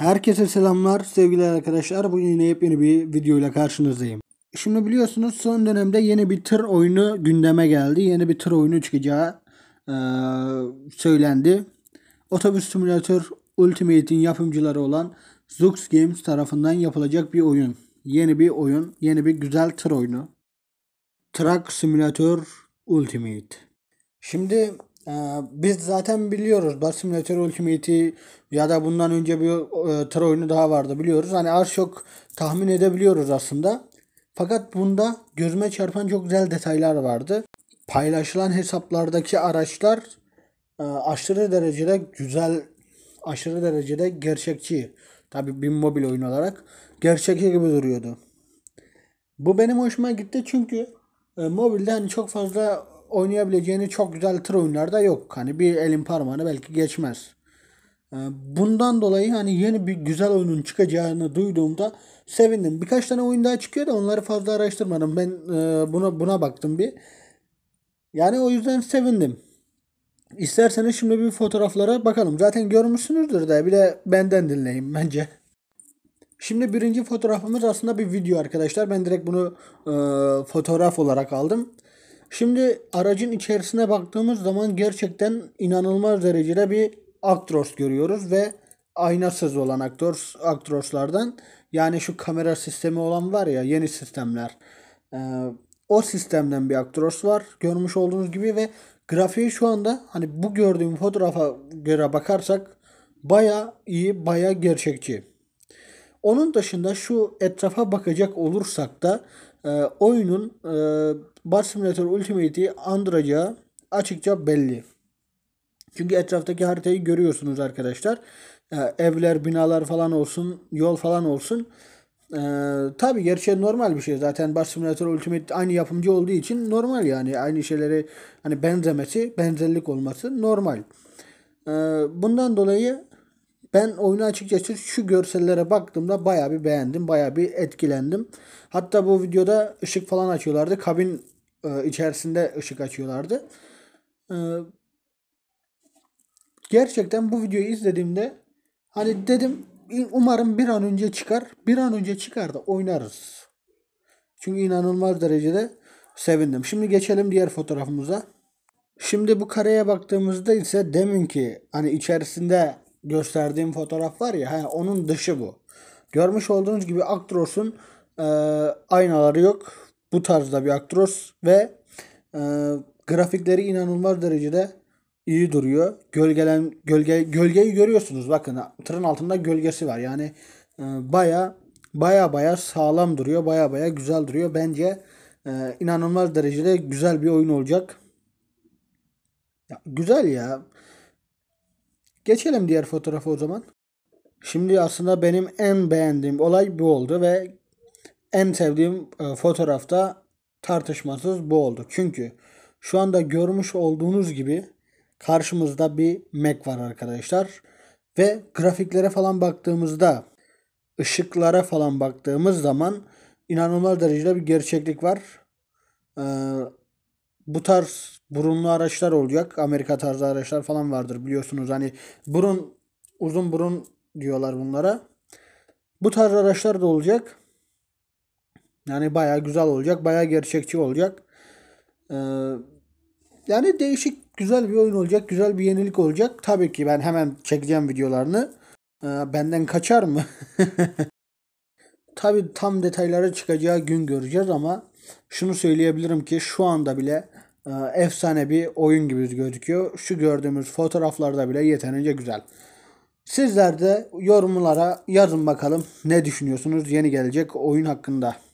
Herkese selamlar sevgili arkadaşlar. Bugün yine yepyeni bir video ile karşınızdayım. Şimdi biliyorsunuz son dönemde yeni bir tır oyunu gündeme geldi. Yeni bir tır oyunu çıkacağı e, söylendi. Otobüs Simülatör Ultimate'in yapımcıları olan Zux Games tarafından yapılacak bir oyun. Yeni bir oyun, yeni bir güzel tır oyunu. Truck Simulator Ultimate. Şimdi ee, biz zaten biliyoruz Bar Simulator Ultimate'i ya da bundan önce bir e, tır oyunu daha vardı biliyoruz. Hani az çok tahmin edebiliyoruz aslında. Fakat bunda gözüme çarpan çok güzel detaylar vardı. Paylaşılan hesaplardaki araçlar e, aşırı derecede güzel, aşırı derecede gerçekçi. Tabi bir mobil oyun olarak gerçekçi gibi duruyordu. Bu benim hoşuma gitti çünkü e, mobilde hani çok fazla oynayabileceğini çok güzel tır oyunlarda yok. Hani bir elin parmağını belki geçmez. Ee, bundan dolayı hani yeni bir güzel oyunun çıkacağını duyduğumda sevindim. Birkaç tane oyun daha çıkıyor da onları fazla araştırmadım. Ben e, buna buna baktım bir. Yani o yüzden sevindim. İsterseniz şimdi bir fotoğraflara bakalım. Zaten görmüşsünüzdür de bir de benden dinleyin bence. Şimdi birinci fotoğrafımız aslında bir video arkadaşlar. Ben direkt bunu e, fotoğraf olarak aldım. Şimdi aracın içerisine baktığımız zaman gerçekten inanılmaz derecede bir Actros görüyoruz ve aynasız olan Actros, Actros'lardan yani şu kamera sistemi olan var ya yeni sistemler. Ee, o sistemden bir Actros var görmüş olduğunuz gibi ve grafiği şu anda hani bu gördüğüm fotoğrafa göre bakarsak baya iyi baya gerçekçi. Onun dışında şu etrafa bakacak olursak da e, oyunun e, Bus Simulator Ultimate'i andıracağı açıkça belli. Çünkü etraftaki haritayı görüyorsunuz arkadaşlar. Ee, evler, binalar falan olsun, yol falan olsun. Ee, tabii gerçi normal bir şey zaten Bus Simulator Ultimate aynı yapımcı olduğu için normal yani aynı şeyleri hani benzemesi, benzerlik olması normal. Ee, bundan dolayı ben oyunu açıkçası şu görsellere baktığımda baya bir beğendim. baya bir etkilendim. Hatta bu videoda ışık falan açıyorlardı. Kabin e, içerisinde ışık açıyorlardı. E, gerçekten bu videoyu izlediğimde hani dedim umarım bir an önce çıkar. Bir an önce çıkar da oynarız. Çünkü inanılmaz derecede sevindim. Şimdi geçelim diğer fotoğrafımıza. Şimdi bu kareye baktığımızda ise demin ki hani içerisinde gösterdiğim fotoğraf var ya he, onun dışı bu. Görmüş olduğunuz gibi Actros'un e, aynaları yok bu tarzda bir Actros ve e, grafikleri inanılmaz derecede iyi duruyor. Gölgelen gölge gölgeyi görüyorsunuz bakın tırın altında gölgesi var. Yani e, baya baya baya sağlam duruyor. Baya baya güzel duruyor. Bence e, inanılmaz derecede güzel bir oyun olacak. Ya, güzel ya. Geçelim diğer fotoğrafı o zaman. Şimdi aslında benim en beğendiğim olay bu oldu ve en sevdiğim e, fotoğrafta tartışmasız bu oldu. Çünkü şu anda görmüş olduğunuz gibi karşımızda bir Mac var arkadaşlar. Ve grafiklere falan baktığımızda ışıklara falan baktığımız zaman inanılmaz derecede bir gerçeklik var. E, bu tarz burunlu araçlar olacak. Amerika tarzı araçlar falan vardır biliyorsunuz. Hani burun uzun burun diyorlar bunlara. Bu tarz araçlar da olacak. Yani baya güzel olacak. Baya gerçekçi olacak. Ee, yani değişik güzel bir oyun olacak. Güzel bir yenilik olacak. Tabii ki ben hemen çekeceğim videolarını. Ee, benden kaçar mı? Tabii tam detaylara çıkacağı gün göreceğiz ama şunu söyleyebilirim ki şu anda bile e, efsane bir oyun gibi gözüküyor. Şu gördüğümüz fotoğraflarda bile yeterince güzel. Sizler de yorumlara yazın bakalım ne düşünüyorsunuz yeni gelecek oyun hakkında.